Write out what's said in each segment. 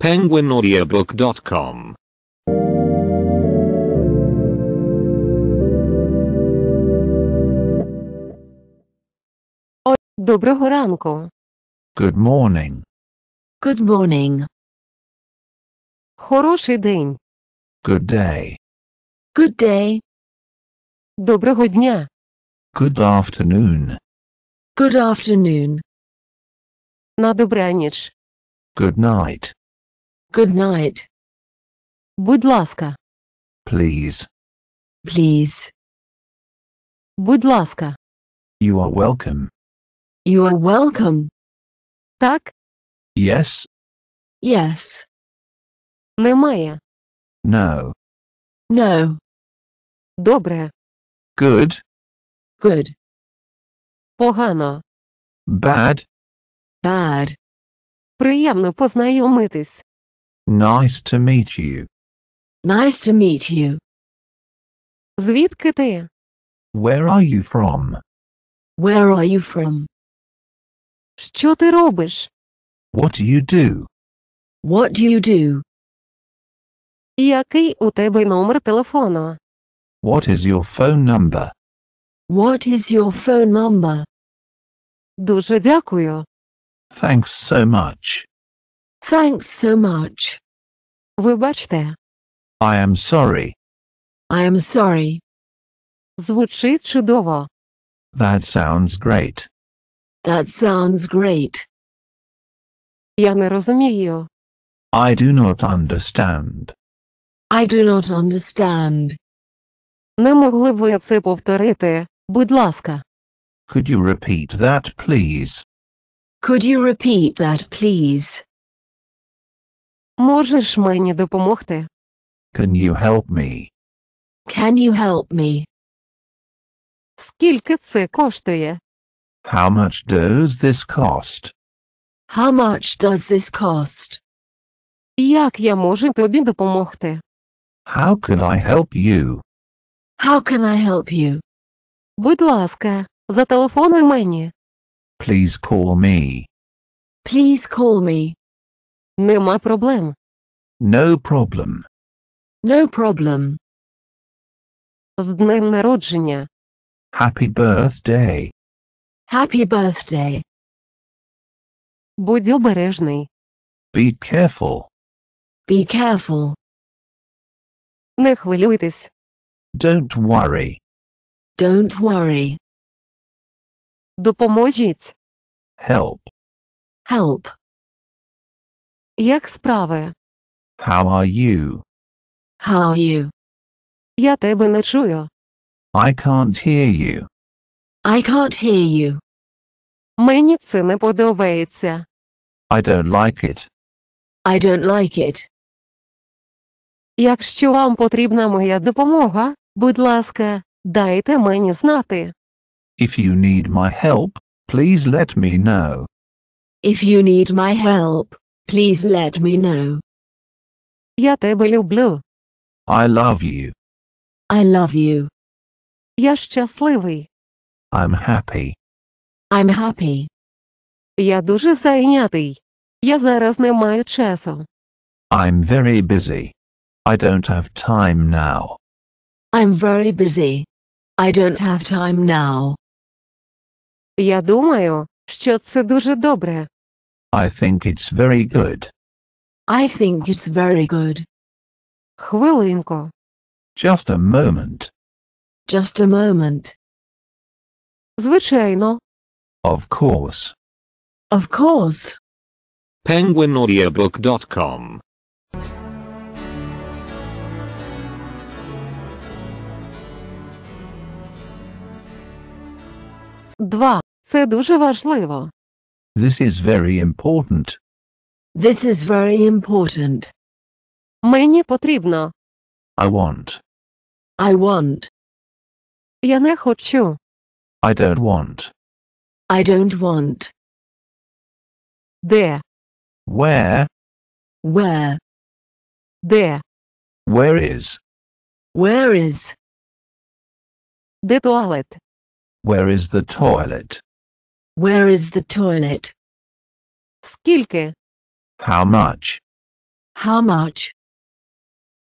penguinaudiobook.com Доброго ранку. Good morning. Good morning. Хороший день. Good day. Good day. Доброго дня. Good afternoon. Good afternoon. На добраніч. Good night. Good night. Будь ласка. Please. Please. Будь ласка. You are welcome. You are welcome. Так? Yes. Yes. Немає. No. No. Добре. Good. Good. Погано. Bad. Bad. Приємно познайомитись. Nice to meet you. Nice to meet you. Звідки ти? Where are you from? Where are you from? Що ти робиш? What do you do? What do you do? Який у тебе номер телефону? What is your phone number? What is your phone number? Дуже дякую. Thanks so much. Thanks so much. Вибачте. I am sorry. I am sorry. Звучить чудово. That sounds great. That sounds great. Я не розумію. I do not understand. I do not understand. Не могли б ви це повторити, будь ласка. Could you repeat that, please? Could you repeat that, please? Можеш мені допомогти? Can you help me? Can you help me? Скільки це коштує? How much does this cost? How much does this cost? Як я можу тобі допомогти? How can I help you? How can I help you? Будь ласка, зателефонуй мені. Please call me. Please call me. Нема проблем. No problem. No problem. З днем народження. Happy birthday. Happy birthday. Будь обережний. Be careful. Be careful. Не хвилюйтесь. Don't worry. Don't worry. Допоможіть. Help. Help. Як справи? How are you? How are you? Я тебе не чую. I can't hear you. I can't hear you. Мені це не подобається. I don't like it. I don't like it. Якщо вам потрібна моя допомога, будь ласка, дайте мені знати. If you need my help, please let me know. If you need my help, Please let me know. Я тебе люблю. I love you. I love you. Я щасливий. I'm happy. I'm happy. Я дуже зайнятий. Я зараз не маю часу. I'm very busy. I don't have time now. I'm very busy. I don't have time now. Я думаю, що це дуже добре. I think it's very good. I think it's very good. Хвилинку. Just a moment. Just a moment. Звичайно. Of course. Of course. penguinaudiobook.com Два. Це дуже важливо. This is very important. This is very important. Мені потрібно. I want. I want. Я не хочу. I don't want. I don't want. There. Where? Where? There. Where is? Where is? The toilet. Where is the toilet? Where is the toilet? Скільки? How much? How much?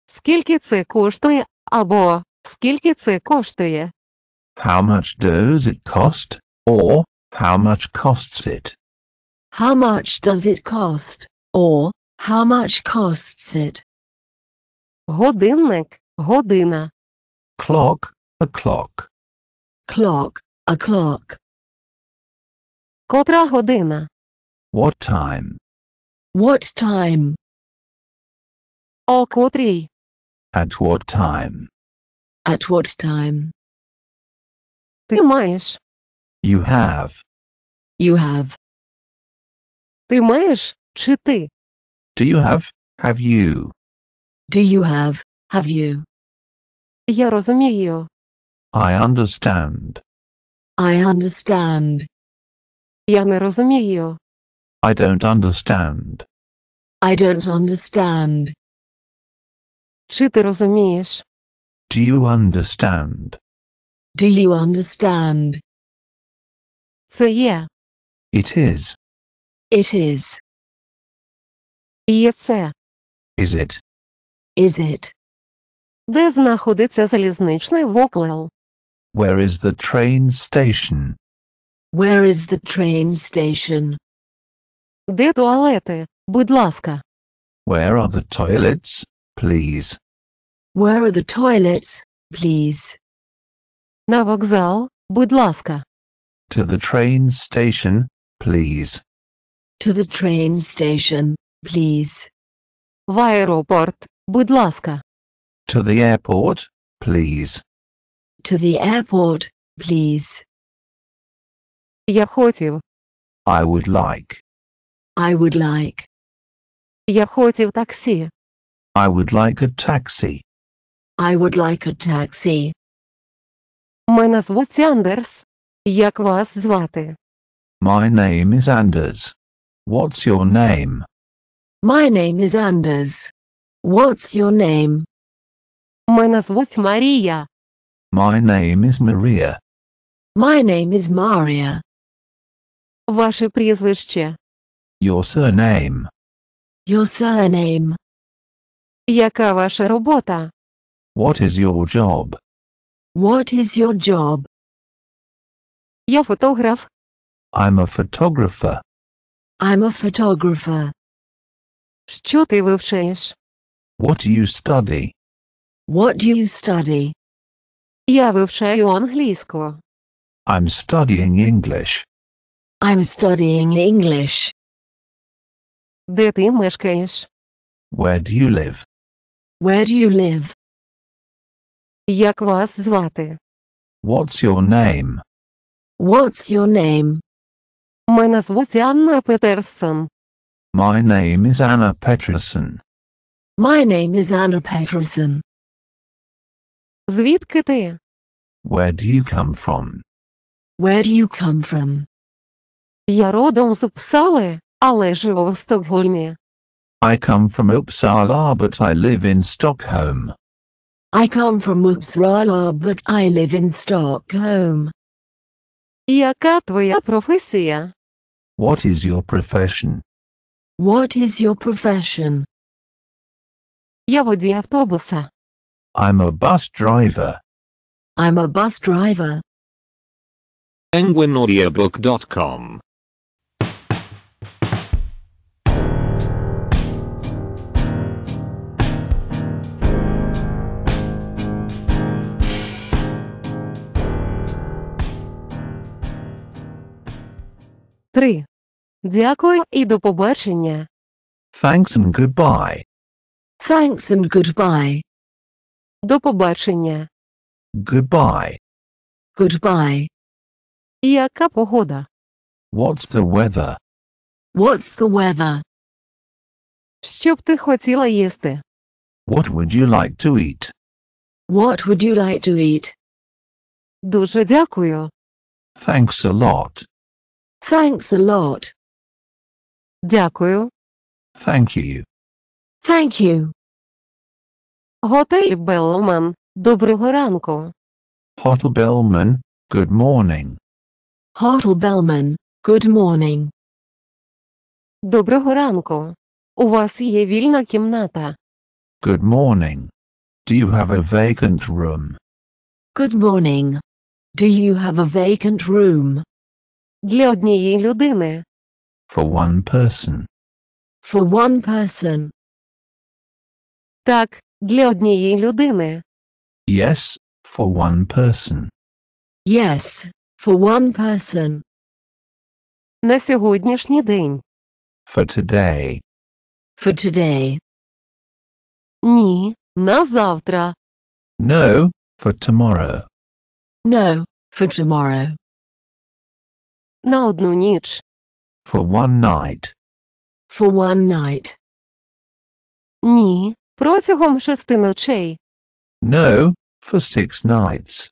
Скільки це коштує? Або скільки це коштує? How much does it cost? Or how much costs it? How much does it cost? Or how much costs it? Годинник, година. Clock, a clock. Clock, a clock. Котра година? What time? What time? О котрій? At what time? At what time? Ти маєш. You have. You have. Ти маєш чи ти? Do you have? Have you? Do you have? Have you? Я розумію. I understand. I understand. Я не розумію. I don't understand. I don't understand. Чи ти розумієш? Do you understand? Do you understand? Це є. It is. It is. Є це. Is it? Is it? Де знаходиться залізничний вокзал? Where is the train station? Where is the train station? Де туалети, будь ласка? Where are the toilets, please? Where are the toilets, please? На вокзал, будь ласка. To the train station, please. To the train station, please. В аеропорт, будь ласка. To the airport, please. To the airport, please. Я хотів. I would like. I would like. Я хотів таксі. I would like a taxi. I would like a taxi. Мене звуть Андерс. Як вас звати? My name is Anders. What's your name? My name is Anders. What's your name? Мене звуть Марія. My name is Maria. My name is Maria. Ваше прізвище. Your surname. Your surname. Яка ваша робота? What is your job? What is your job? Я фотограф. I'm a photographer. I'm a photographer. Що ти вивчаєш? What do you study? What do you study? Я вивчаю англійську. I'm studying English. I'm studying English. Де ти мешкаєш? Where do you live? Where do you live? Як вас звати? What's your name? What's your name? Мене звуть Анна Петерсон. My name is Anna Pettersson. My name is Anna Pettersson. Звідки ти? Where do you come from? Where do you come from? Я родом з але живу в Стокгольмі. I come from Uppsala but I live in Stockholm. I come from Uppsala but I live in Stockholm. Яка твоя професія? What is your profession? What is your profession? Я водій автобуса. I'm a bus driver. I'm a bus driver. Penguinaudiobook.com 3. Дякую і до побачення. Thanks and goodbye. Thanks and goodbye. До побачення. Goodbye. Goodbye. Яка погода? What's the weather? What's the weather? Що б ти хотіла їсти? What would you like to eat? What would you like to eat? Дуже дякую. Thanks a lot. Thanks a lot. Дякую. Thank you. Thank you. Hotel Bellman, Доброго ранку. Hotel Bellman, good morning. Hotel Bellman, good morning. Доброго ранку. У вас є вільна кімната. Good morning. Do you have a vacant room? Good morning. Do you have a vacant room? Для однієї людини. For one person. For one person. Так, для однієї людини. Yes, for one person. Yes, for one person. На сьогоднішній день. For today. For today. Ні, на завтра. No, for tomorrow. No, for tomorrow. На одну ніч. For one night. For one night. Ні. Протягом шести ночей. No, for six nights.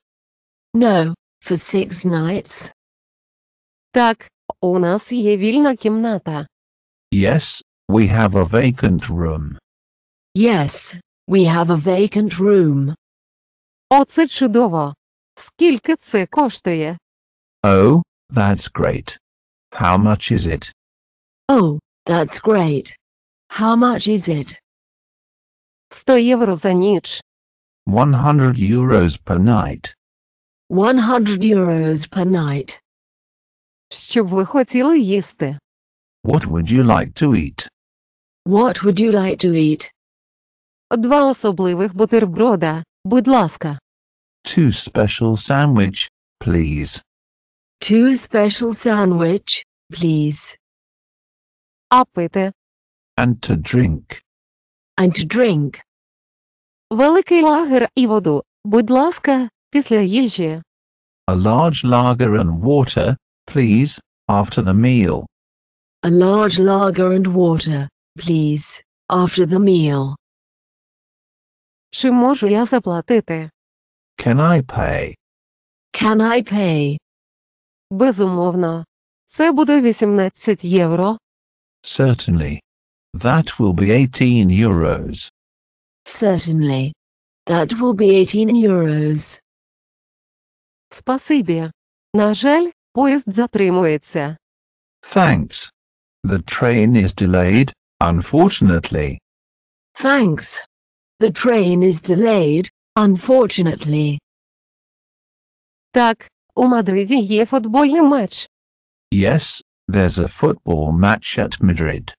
No, for six nights. Так, у нас є вільна кімната. Yes, we have a vacant room. Yes, we have a vacant room. Оце чудово. Скільки це коштує? Oh, That's great. How much is it? Oh, that's great. How much is it? 100 euros за ніч. 100 euros per night. 100 euros per night. Що б ви хотіли їсти? What would you like to eat? What would you like to eat? Два особливих бутерброда, будь ласка. Two special sandwich, please. Two special sandwich, please. Апити. And to drink. And to drink. Великий лагер і воду, будь ласка, після їжі. A large lager and water, please, after the meal. A large lager and water, please, after the meal. Чи можу я заплатити? Can I pay? Can I pay? Безумовно. Це буде 18 євро. Certainly. That will be 18 euros. Certainly. That will be 18 euros. Спасибі. На жаль, поїзд затримується. Thanks. The train is delayed, unfortunately. Thanks. The train is delayed, unfortunately. Так, У Мадриді є футбольний матч. Yes, there's a football match at Madrid.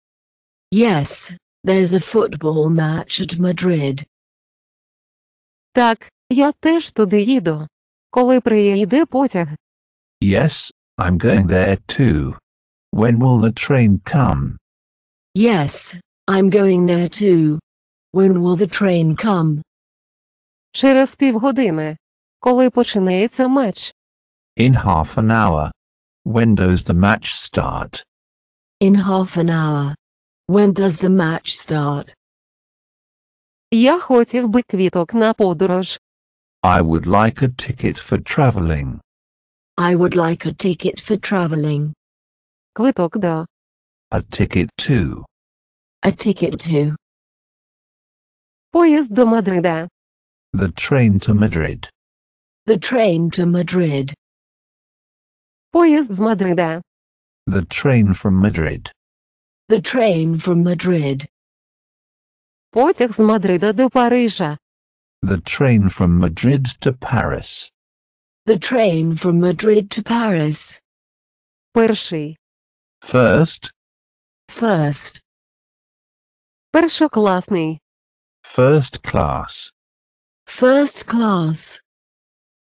Yes, there's a football match at Madrid. Так, я теж туди їду. Коли приїде потяг? Yes, I'm going there too. When will the train come? Yes, I'm going there too. When will the train come? Через півгодини. Коли починається матч? In half an hour. When does the match start? In half an hour. When does the match start? Я хотів би квіток на подорож. I would like a ticket for traveling. I would like a ticket for traveling. Квиток да. A ticket to. A ticket to. Поїзд до Мадрида. The train to Madrid. The train to Madrid. Поезд Мадрида. The train from Madrid. The train from Madrid. Потяг з Мадрида до Парижа. The train from Madrid to Paris. The train from Madrid to Paris. Перший. First. First. Першокласний. First class. First class.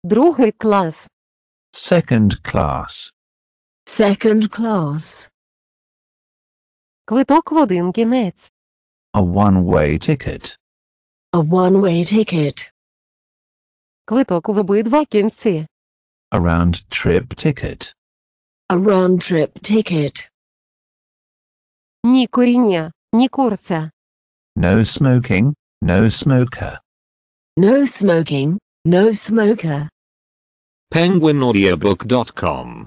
Другий клас. Second class. Second class. Квиток в один кінець. A one-way ticket. A one-way ticket. Квиток в обидва кінці. A round-trip ticket. A round-trip ticket. Ні куріння, ні курця. No smoking, no smoker. No smoking, no smoker penguinaudiobook.com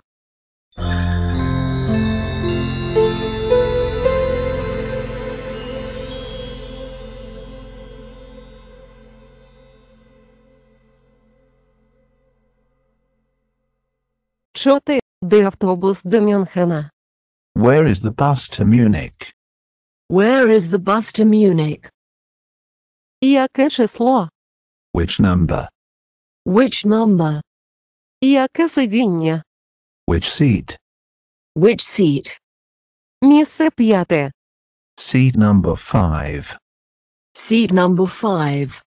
Чо ти, де автобус до Мюнхена? Where is the bus to Munich? Where is the bus to Munich? Яке число? Which number? Which number? Яке сидіння? Which seat? Which seat? Місце п'яте. Seat number five. Seat number five.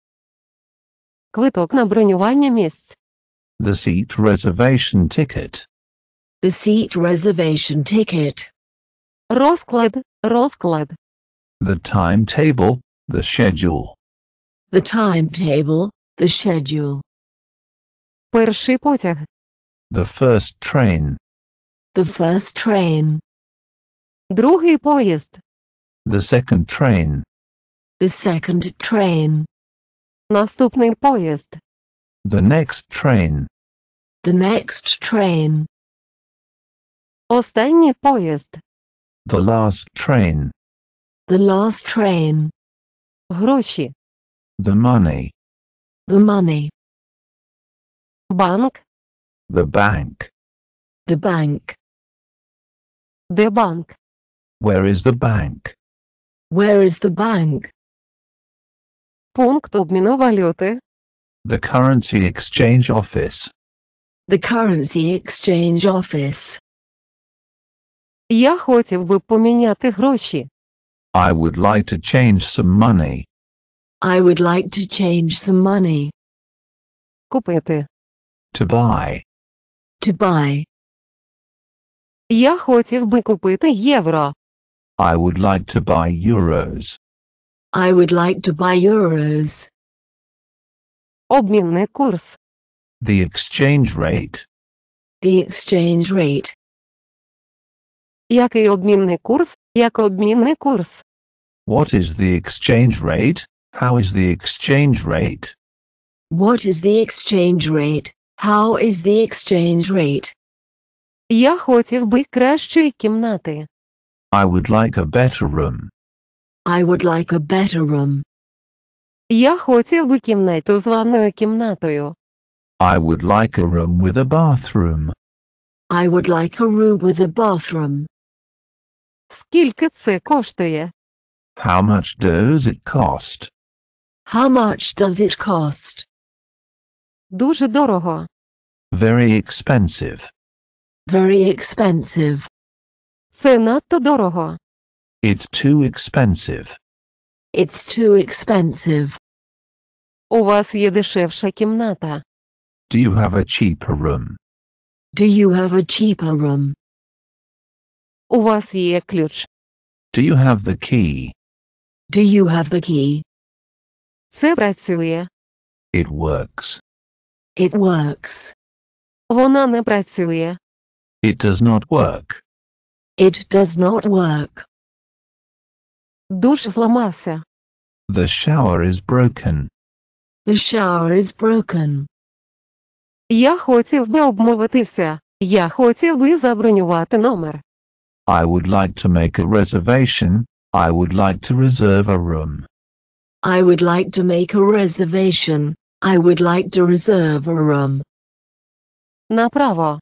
Квиток на бронювання місць. The seat reservation ticket. The seat reservation ticket. Розклад, розклад. The timetable, the schedule. The timetable, the schedule. Перший потяг. The first train. The first train. Другий поїзд. The second train. The second train. Наступний поїзд. The next train. The next train. Останній поїзд. The last train. The last train. Гроші. The money. The money. Банк. The bank. The bank. The bank. Where is the bank? Where is the bank? Пункт обміну The currency exchange office. The currency exchange office. Я хотів би поміняти гроші. I would like to change some money. I would like to change some money. Купити. To buy. To buy. Я хотів би купити євро. I would like to buy euros. I would like to buy euros. Обмінний курс. The exchange rate. The exchange rate. Який обмінний курс? Як обмінний курс? What is the exchange rate? How is the exchange rate? What is the exchange rate? How is the exchange rate? Я хотів би кращої кімнати. I would like a better room. I would like a better room. Я хотів би кімнату з ванною кімнатою. I would like a room with a bathroom. I would like a room with a bathroom. Скільки це коштує? How much does it cost? How much does it cost? Дуже дорого. Very expensive. Very expensive. Це надто дорого. It's too expensive. It's too expensive. У вас є дешевша кімната. Do you have a cheaper room? Do you have a cheaper room? У вас є ключ. Do you have the key? Do you have the key? Це працює. It works. It works. Вона не працює. It does not work. It does not work. Душ зламався. The shower is broken. The shower is broken. Я хотів би обмовитися. Я хотів би забронювати номер. I would like to make a reservation. I would like to reserve a room. I would like to make a reservation. I would like to reserve a room. Направо.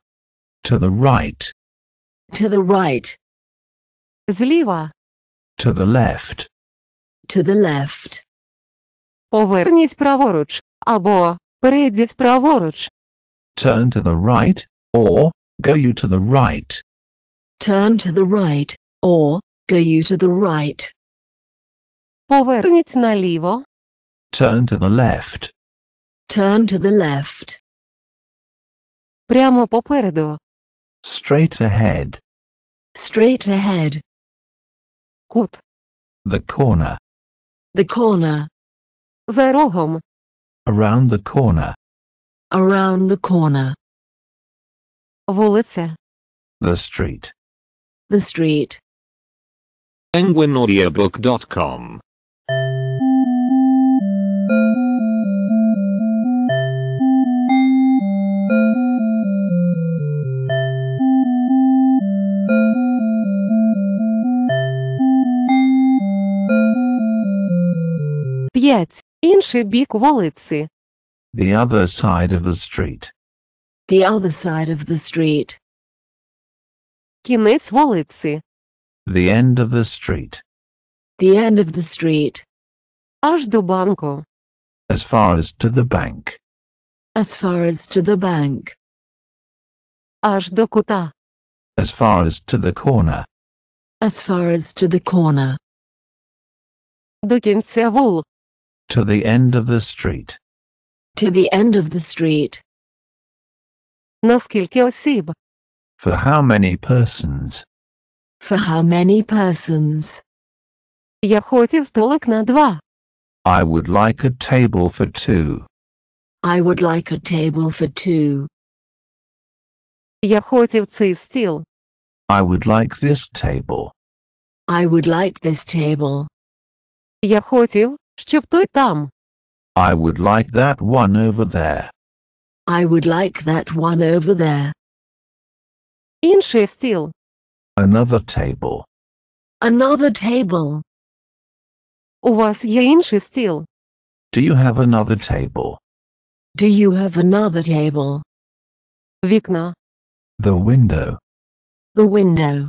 To the right. To the right. Зліва. To the left. To the left. Поверніть праворуч, або перейдіть праворуч. Turn to the right, or go you to the right. Turn to the right, or go you to the right. Поверніть наліво. Turn to the left, Turn to the left. Прямо попереду. Straight ahead. Straight ahead. Кут. The corner. The corner. За рогом. Around the corner. Around the corner. Вулиця. The street. The street. penguinaudiobook.com 5. Інший бік вулиці. The other side of the street. The other side of the street. Кінець вулиці. The end of the street. The end of the street. Аж до банку. As far as to the bank. As far as to the bank. do As far as to the corner. As far as to the corner. To the end of the street. To the end of the street. For how many persons? For how many persons? Я хотів столик на два. I would like a table for two. I would like a table for two. Я хотів цей стіл. I would like this table. I would like this table. Я хотів, щоб той там. I would like that one over there. I would like that one over there. Інший стіл. Another table. Another table. У вас є інший стіл. Do you have another table? Do you have another table? Vikna? The window. The window.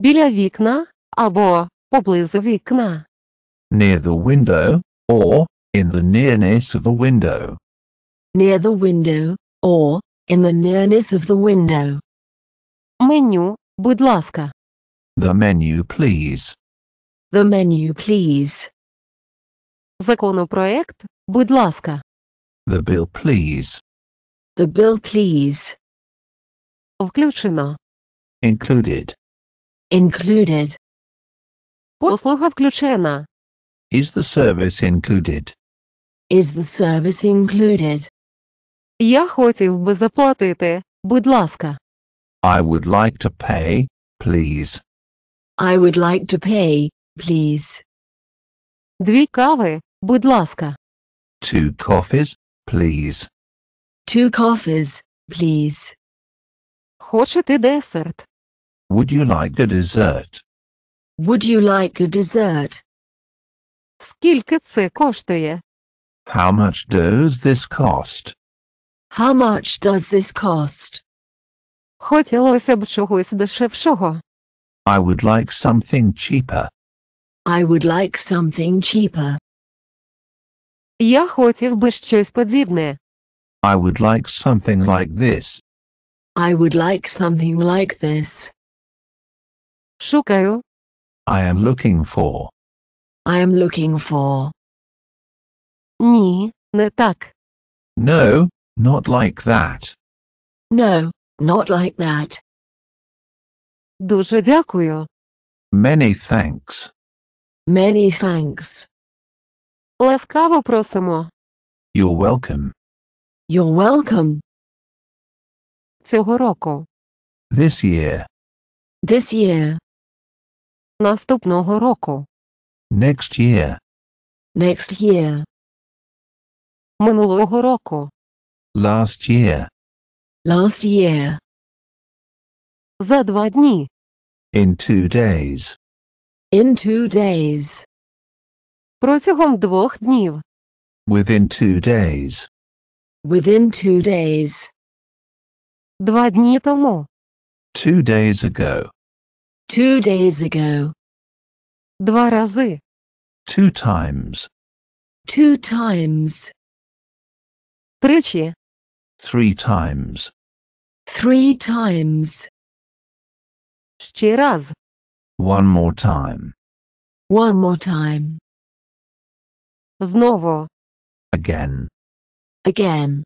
Біля вікна або поблизу вікна. Near the window, or in the nearness of a window. Near the window, or in the nearness of the window. Меню, будь ласка. The menu, please. The menu, please. Законопроект, будь ласка. The bill please. The bill please. Включено. Included. Included. Послуга включена. Is the service included? Is the service included? Я хотів би заплатити, будь ласка. I would like to pay, please. I would like to pay, please. Дві кави, будь ласка. Two coffees, please. Two coffees, please. Хочете десерт? Would you like a dessert? Would you like a dessert? Скільки це коштує? How much does this cost? How much does this cost? Хотілося б чогось дешевшого. I would like something cheaper. I would like something cheaper. Я хотів би щось подібне. I would like something like this. I would like something like this. Шукаю. I am looking for. I am looking for. Ні, не так. No, not like that. No, not like that. Дуже дякую. Many thanks. Many thanks. Ласкаво просимо. You're welcome. You're welcome. Цього року. This year. This year. Наступного року. Next year. Next year. Минулого року. Last year. Last year. За два дні. In two days. In two days. протягом двох днів. Within two days. Within two days. Два дні тому. Two days ago. Two days ago. Два рази. Two times. Two times. Тричі. Three times. Three times. Ще раз. One more time. One more time. Again. Again.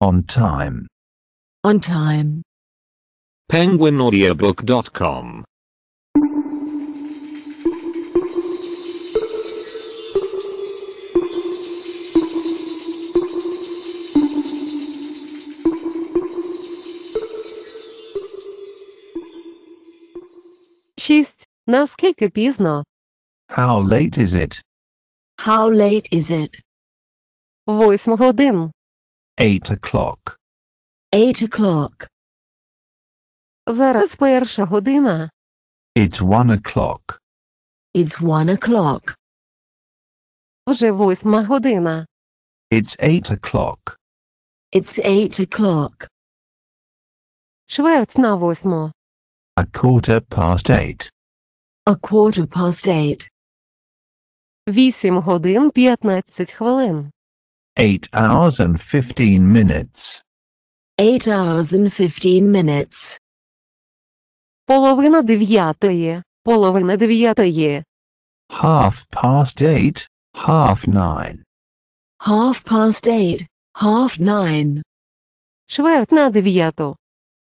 On time. On time. PenguinAudiobook.com Шість. Наскільки пізно? How late is it? How late is it? Восьма годин. Eight o'clock. Eight o'clock. Зараз перша година. It's one o'clock. It's one o'clock. Вже восьма година. It's eight o'clock. It's eight o'clock. Чверть на восьму. A quarter past eight. A quarter past eight. 8 годин 15 хвилин. 8 hours and 15 minutes. 8 hours and 15 minutes. Половина дев'ятої. Половина дев'ятої. Half past eight, half nine. Half past eight, half nine. Чверть на дев'яту.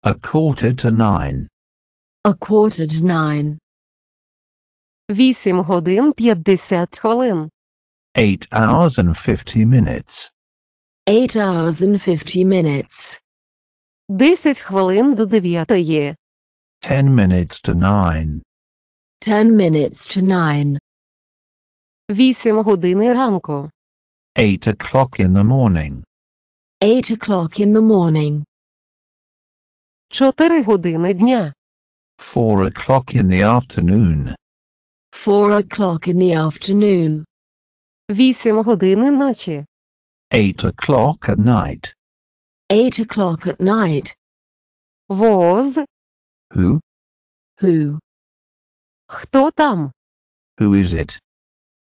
A quarter to nine. A quarter to nine. 8 годин 50 хвилин. 8 hours and 50 minutes. 8 hours and 50 minutes. 10 хвилин до 9. 10 minutes to 9. 10 minutes to 9. 8 години ранку. 8 o'clock in the morning. 8 o'clock in the morning. 4 години дня. 4 o'clock in the afternoon. Four o'clock in the afternoon. Вісім години ночі. Eight o'clock at night. Eight o'clock at night. Воз. Who? Who? Хто там? Who is it?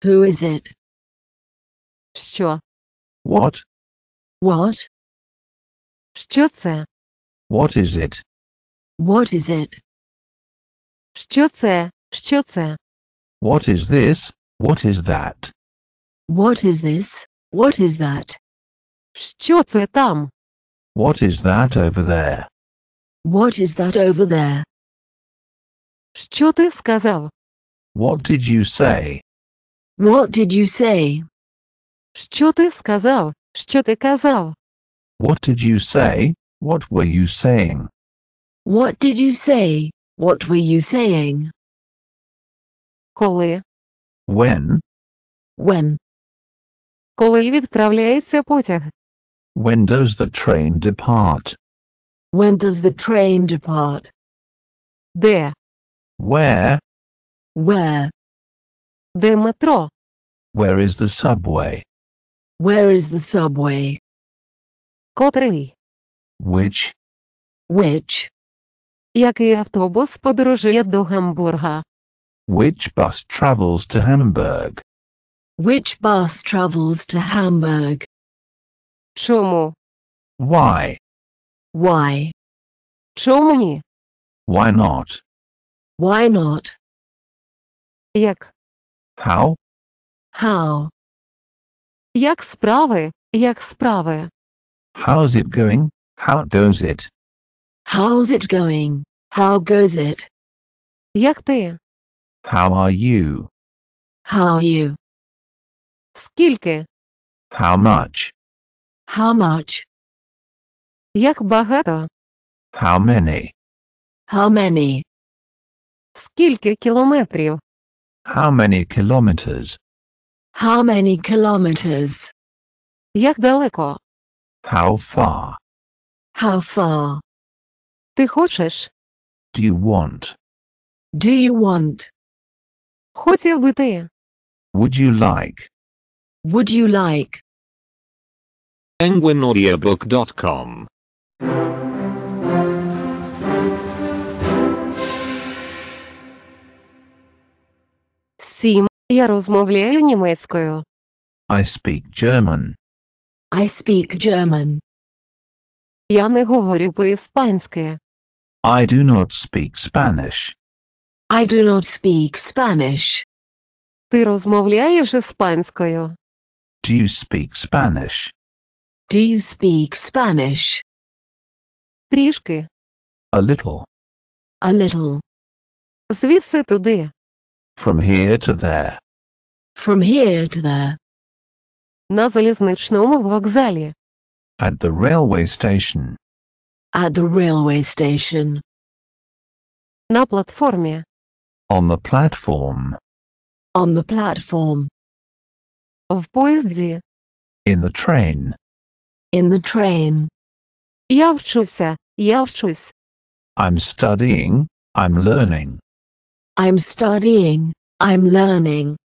Who is it? Що? What? What? Що це? What is it? What is it? Що це? Що це? What is this? What is that? What is this? What is that? Що це там? What is that over there? What is that over there? Що ти сказав? What did you say? What did you say? Що ти сказав? Що ти казав? What did you say? What were you saying? What did you say? What were you saying? Коли. When. When. Коли відправляється потяг. When does the train depart? When does the train depart? Де. Where. Where. Де метро? Where is the subway? Where is the subway? Котрий? Which? Which? Який автобус подорожує до Гамбурга? Which bus travels to Hamburg? Which bus travels to Hamburg? Чому? Why? Why? Чому ні? Why not? Why not? Як? How? How? Як справи? Як справи? How's it going? How goes it? How's it going? How goes it? Як ти? How are you? How are you? Скільки? How much? How much? Як багато? How many? How many? Скільки кілометрів? How many kilometers? How many kilometers? Як далеко? How far? How far? Ти хочеш? Do you want? Do you want? Хотів би ти. Would you like? Would you like? penguinaudiobook.com Сім. Я розмовляю німецькою. I speak German. I speak German. Я не говорю по-іспанськи. I do not speak Spanish. I do not speak Spanish. Ти розмовляєш іспанською? Do you speak Spanish? Do you speak Spanish? Трішки. A little. A little. Звідси туди. From here to there. From here to there. На залізничному вокзалі. At the railway station. At the railway station. На платформі. On the platform. On the platform. В поїзді. In the train. In the train. Я вчуся. Я вчусь. I'm studying. I'm learning. I'm studying. I'm learning.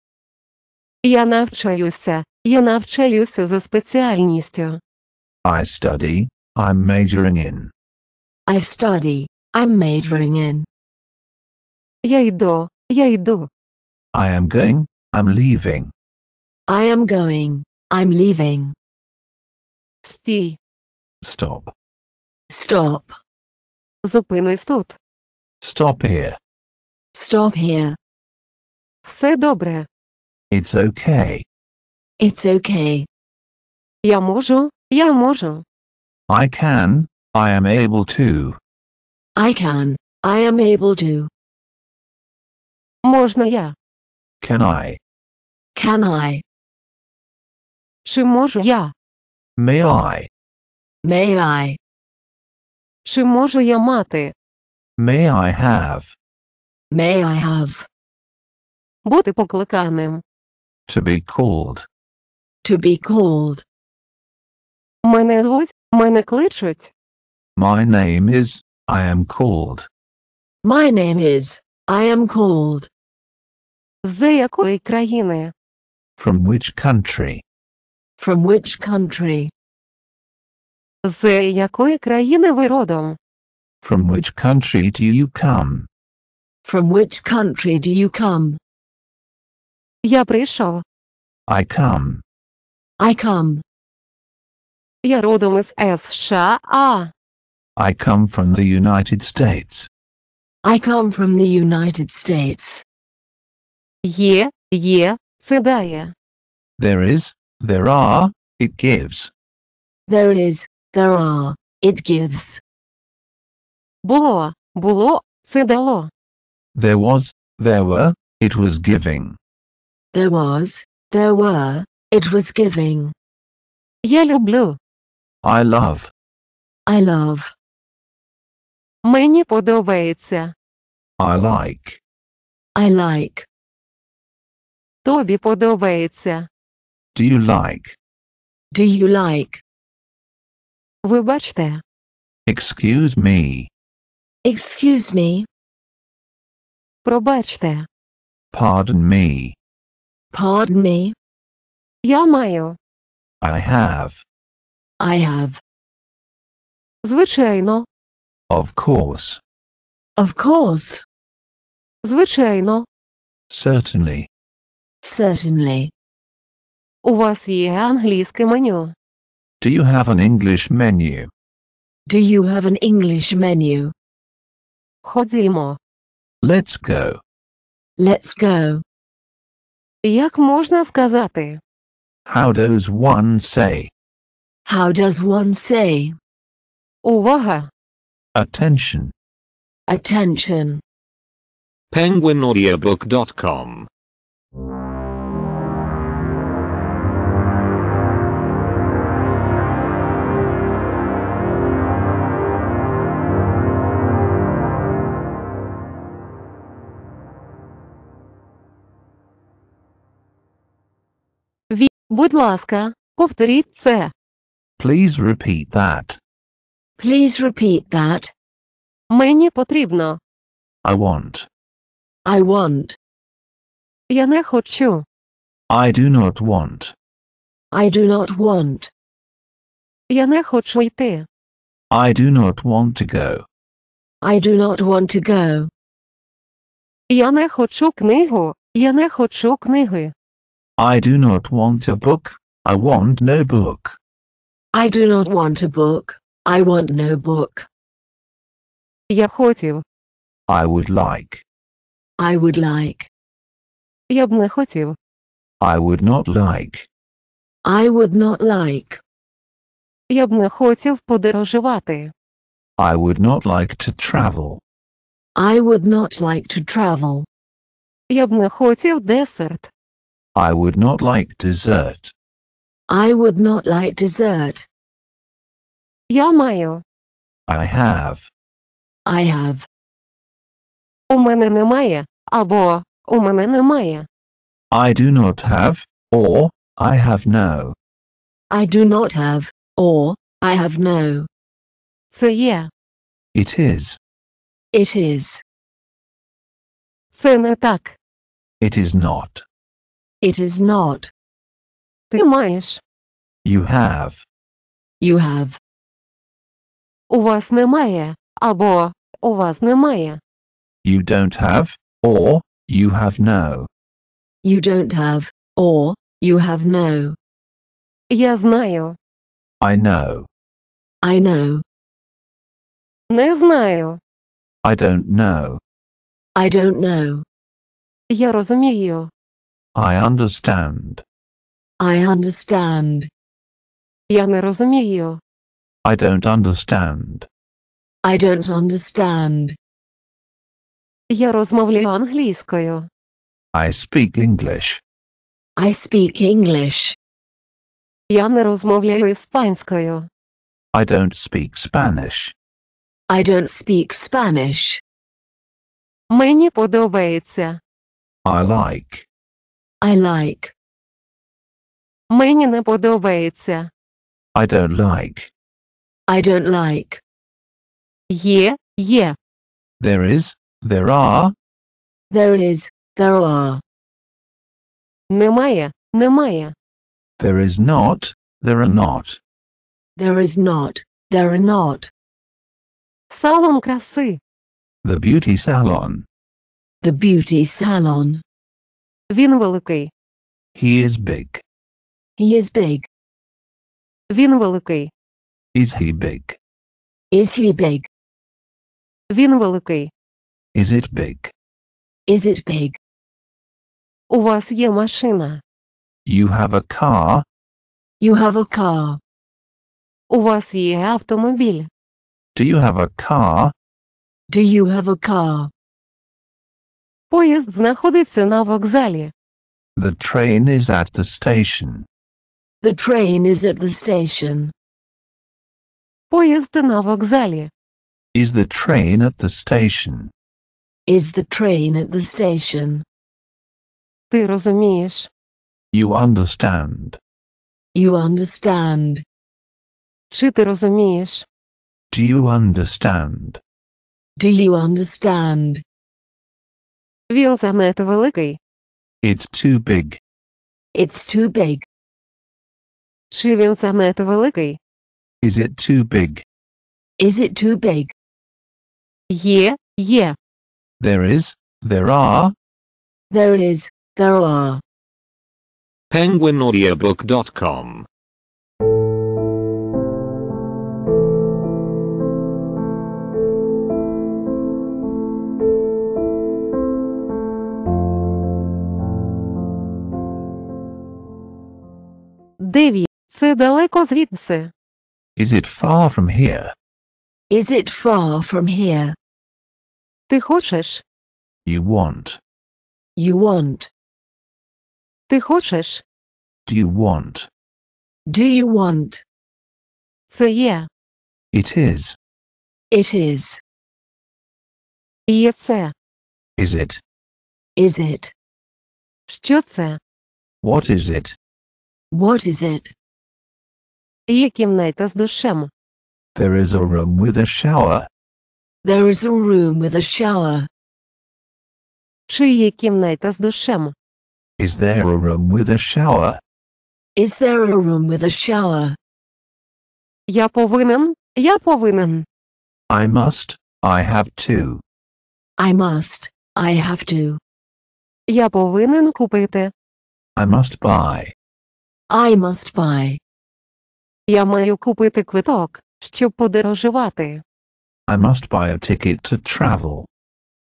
Я навчаюся. Я навчаюся за спеціальністю. I study. I'm majoring in. I study. I'm majoring in я jajdu. I am going, I'm leaving. I am going, I'm leaving. Стій. Stop. Stop. Зупинись тут. Stop here. Stop here. Все добре. It's okay. It's okay. Я можу, я можу. I can, I am able to. I can, I am able to. Можно я? Can I? Can I? Чи можу я? May I? May I? Чи можу я мати? May I have? May I have? Бути покликаним. To be called. To be called. Мене звуть, мене кличуть. My name is, I am called. My name is, I am called. З якої країни? From which country? From which country? З якої країни ви родом? From which country do you come? From which country do you come? Я прийшов. I come. I come. Я родом із США. I come from the United States. I come from the United States. Ye, ye, sadaya. There is, there are, it gives. There is, there are, it gives. Було, було, це дало. There was, there were, it was giving. There was, there were, it was giving. Я люблю. I love. I love. Мені подобається. I like. I like. Тобі подобається. Do you like? Do you like? Вибачте. Excuse me. Excuse me. Пробачте. Pardon me. Pardon me. Я маю. I have. I have. Звичайно. Of course. Of course. Звичайно. Certainly. Certainly. У вас є англійське меню? Do you have an English menu? Do you have an English menu? Ходімо. Let's go. Let's go. Як можна сказати? How does one say? How does one say? Увага. Attention. Attention. penguinaudiobook.com Будь ласка, повторіть це. Please repeat that. Please repeat that. Мені потрібно. I want. I want. Я не хочу. I do not want. I do not want. Я не хочу йти. I do not want to go. I do not want to go. Я не хочу книгу. Я не хочу книги. I do not want a book, I want no book. I do not want a book, I want no book. Я хотів. I would like. I would like. Я б не хотів. I would not like. I would not like. Я б не хотів подорожувати. I would not like to travel. I would not like to travel. Я б не хотів десерт. I would not like dessert. I would not like dessert. Yamayo. I have. I have. У або у I do not have, or I have no. I do not have, or I have no. Це є. It is. It is. Це не так. It is not. It is not. маєш. You have. You have. У вас немає, або у вас немає. You don't have, or you have no. You don't have, or you have no. Я знаю. I know. I know. Не знаю. I don't know. I don't know. Я розумію. I understand. I understand. Я не розумію. I don't understand. I don't understand. Я розмовляю англійською. I speak English. I speak English. Я не розмовляю іспанською. I don't speak Spanish. I don't speak Spanish. Мені подобається. I like. I like. Мені не подобається. I don't like. I don't like. Є, є. There is, there are. There is, there are. Немає, немає. There is not, there are not. There is not, there are not. Салон краси. The beauty salon. The beauty salon. Він великий. He is big. He is big. Він великий. Is he big? Is he big? Він великий. Is it big? Is it big? У вас є машина. You have a car. You have a car. У вас є автомобіль. Do you have a car? Do you have a car? Поїзд знаходиться на вокзалі. The train is at the station. The train is at the station. Поїзд на вокзалі. Is the train at the station? Is the train at the station? Ти розумієш? You understand. You understand. Чи ти розумієш? Do you understand? Do you understand? Він занадто великий. It's too big. It's too big. Чи він занадто великий? Is it too big? Is it too big? Є, є. There is, there are. There is, there are. PenguinAudiobook.com Деві, це далеко звідси. Is it far from here? Is it far from here? Ти хочеш? You want. You want. Ти хочеш? Do you want? Do you want? Це є. It is. It is. Є це. Is it? Is it? Що це? What is it? What is it? Є кімната з душем. There is a room with a shower. There is a room with a shower. Чи є кімната з душем? Is there a room with a shower? Is there a room with a shower? Я повинен. Я повинен. I must. I have to. I must. I have to. Я повинен купити. I must buy. I must buy. Я маю купити квиток, щоб подорожувати. I must buy a ticket to travel.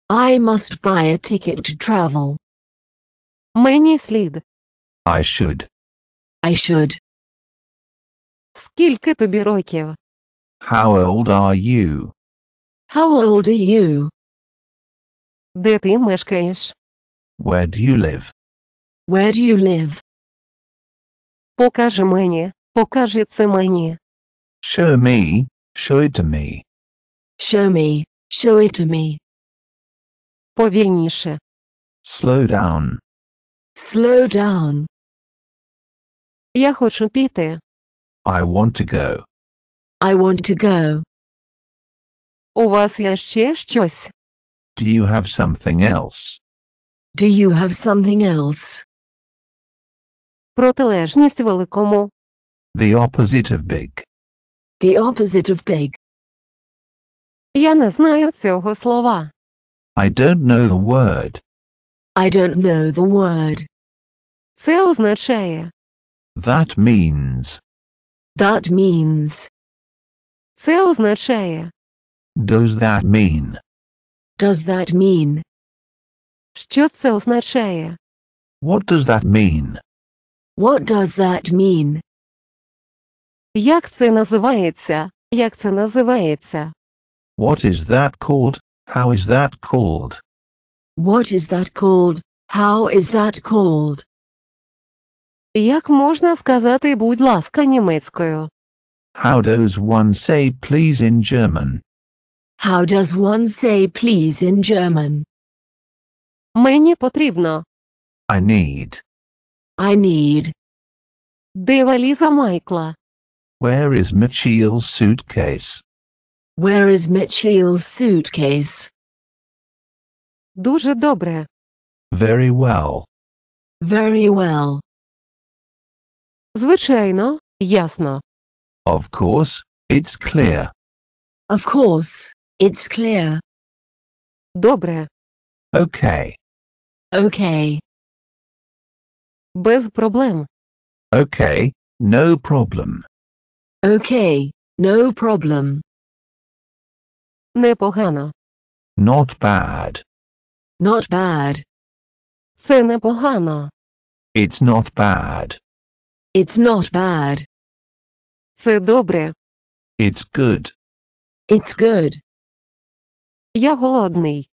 I must buy a ticket to travel. Мені слід. I should. I should. Скільки тобі років? How old are you? How old are you? Де ти мешкаєш? Where do you live? Where do you live? Покажи мені, покажи це мені. Show me, show it to me. Show me, show it to me. Повільніше. Slow down. Slow down. Я хочу піти. I want to go. I want to go. У вас є ще щось? Do you have something else? Do you have something else? Протилежність великому. The opposite of big. The opposite of big. Я не знаю цього слова. I don't know the word. I don't know the word. Це означає. That means. That means. Це означає. Does that mean? Does that mean? Що це означає? What does that mean? What does that mean? Як це називається? Як це називається? What is that called? How is that called? What is that called? How is that called? Як можна сказати, будь ласка, німецькою? How does one say please in German? How does one say please in German? Мені потрібно. I need. I need. Де валіза Майкла? Where is Mitchell's suitcase? Where is Mitchell's suitcase? Дуже добре. Very well. Very well. Звичайно, ясно. Of course, it's clear. Of course, it's clear. Добре. Okay. Okay. Без проблем. Okay, no problem. Okay, no problem. Непогано. Not bad. Not bad. Це непогано. It's not bad. It's not bad. Це добре. It's good. It's good. Я голодний.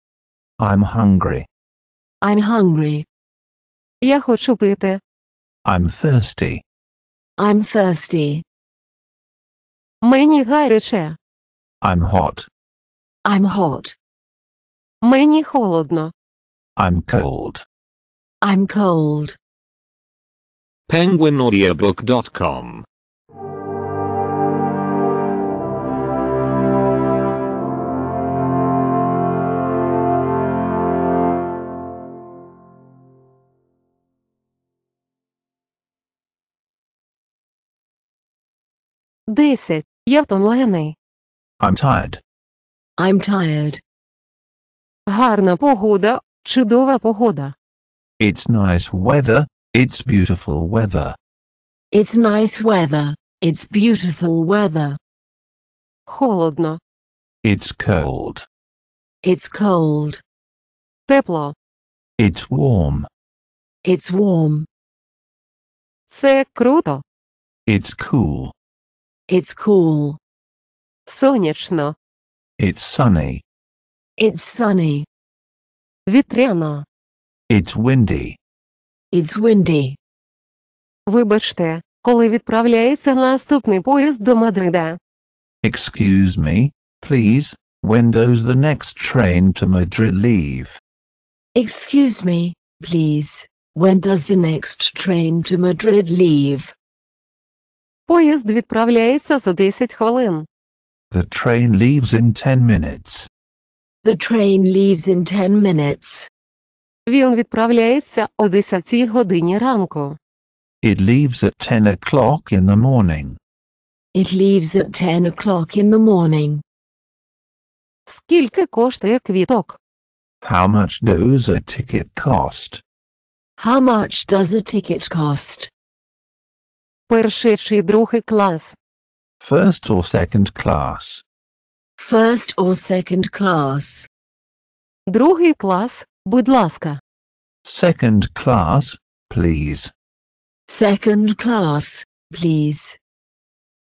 I'm hungry. I'm hungry. Я хочу пити. I'm thirsty. I'm thirsty. Мені гаряче. I'm hot. I'm hot. Мені холодно. I'm cold. I'm cold. PenguinAudiobook.com 10. Я втомлений. I'm tired. I'm tired. Гарна погода, чудова погода. It's nice weather, it's beautiful weather. It's nice weather, it's beautiful weather. Холодно. It's cold. It's cold. Тепло. It's warm. It's warm. Це круто. It's cool. It's cool. Сонячно. It's sunny. It's sunny. Вітряно. It's windy. It's windy. Вибачте, коли відправляється наступний поїзд до Мадрида? Excuse me, please, when does the next train to Madrid leave? Excuse me, please, when does the next train to Madrid leave? Поїзд відправляється за 10 хвилин. The train leaves in 10 minutes. The train leaves in 10 minutes. Він відправляється о 10 годині ранку. It leaves at 10 o'clock in the morning. It leaves at 10 o'clock in the morning. Скільки коштує квіток? How much does a ticket cost? How much does a ticket cost? Перший чи другий клас. First or second class. First or second class. Другий клас, будь ласка. Second class, please. Second class, please.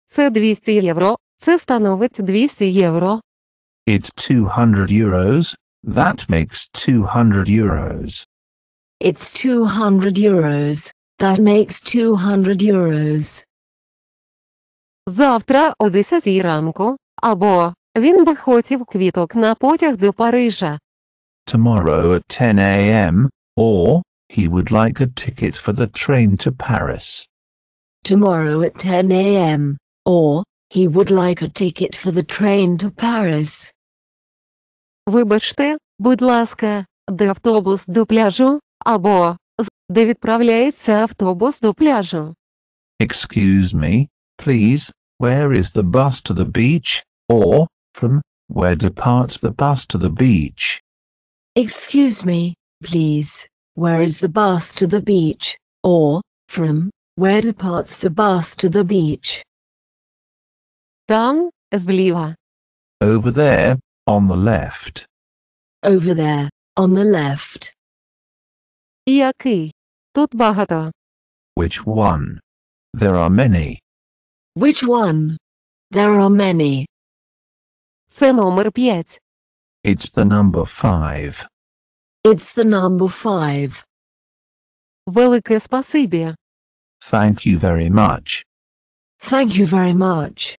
Це 200 євро. Це становить 200 євро. It's 200 euros. That makes 200 euros. It's 200 euros. That makes 200 euros. Завтра о 10 ранку, або він би хотів квіток на потяг до Парижа. Tomorrow at 10 a.m., or he would like a ticket for the train to Paris. Tomorrow at 10 a.m., or he would like a ticket for the train to Paris. Вибачте, будь ласка, де автобус до пляжу, або відправляється автобус до пляжу. Excuse me, please, where is the bus to the beach, or, from, where departs the bus to the beach? Excuse me, please, where is the bus to the beach, or, from, where departs the bus to the beach? Там, зліва. Over there, on the left. Over there, on the left. Який? Тут багато. Which one? There are many. Which one? There are many. Це номер п'ять. It's the number five. It's the number five. Велике спасибі. Thank you very much. Thank you very much.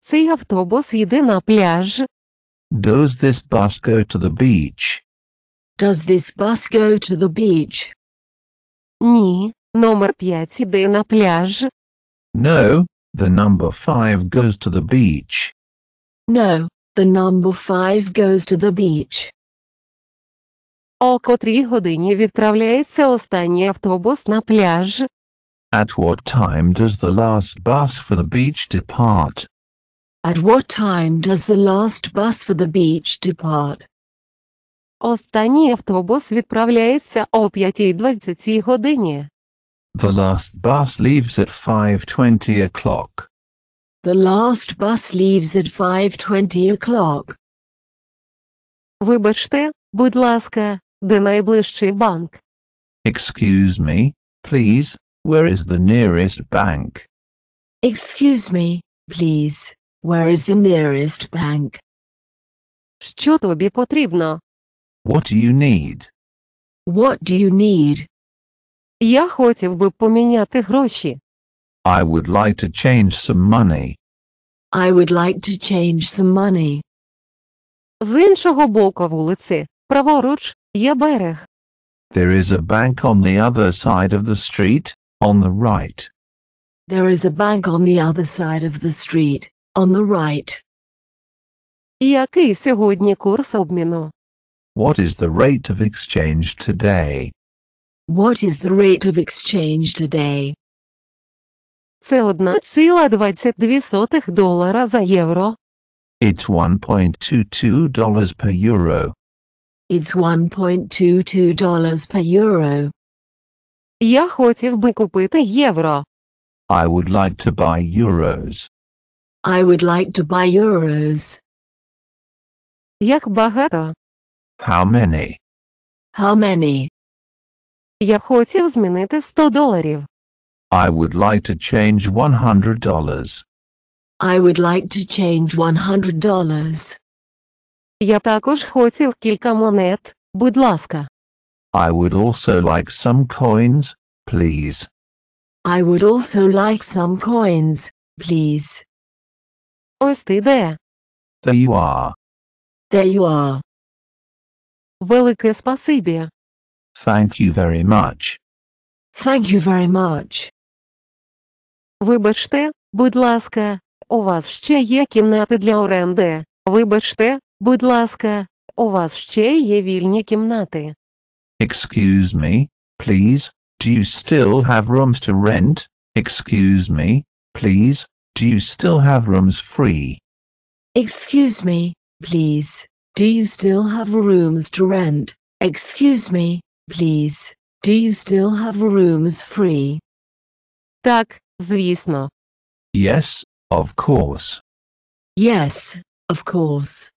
Цей автобус їде на пляж. Does this bus go to the beach? Does this bus go to the beach? Ні, номер 5 іде на пляж. No, the number 5 goes to the beach. No, the number 5 goes to the beach. О котрій годині відправляється останній автобус на пляж? At what time does the last bus for the beach depart? At what time does the last bus for the beach depart? Останній автобус відправляється о 5.20 годині. The last bus leaves at 5.20 o'clock. The last bus leaves at 5.20 o'clock. Вибачте, будь ласка, де найближчий банк? Excuse me, please, where is the nearest bank? Excuse me, please, where is the nearest bank? Що тобі потрібно? What do you need? What do you need? Я хотів би поміняти гроші. I would like to change some money. I would like to change some money. З іншого боку вулиці, праворуч, є берег. There is a bank on the other side of the street, on the right. There is a bank on the other side of the street, on the right. Який сьогодні курс обміну? What is the rate of exchange today? What is the rate of exchange today? Це 1,22 долара за євро. It's 1.22 dollars per euro. It's 1.22 dollars per euro. Я хотів би купити євро. I would like to buy euros. I would like to buy euros. Як багато? How many? How many? хотів змінити 100 доларів. I would like to change $100. I would like to change $100. Я також хотів кілька монет, будь ласка. I would also like some coins, please. I would also like some coins, please. Ось ти де. There you are. There you are. Велике спасибі. Thank you very much. Thank you very much. Вибачте, будь ласка, у вас ще є кімнати для оренди. Вибачте, будь ласка, у вас ще є вільні кімнати. Excuse me, please, do you still have rooms to rent? Excuse me, please, do you still have rooms free? Excuse me, please, Do you still have rooms to rent? Excuse me, please. Do you still have rooms free? Так, звісно. Yes, of course. Yes, of course.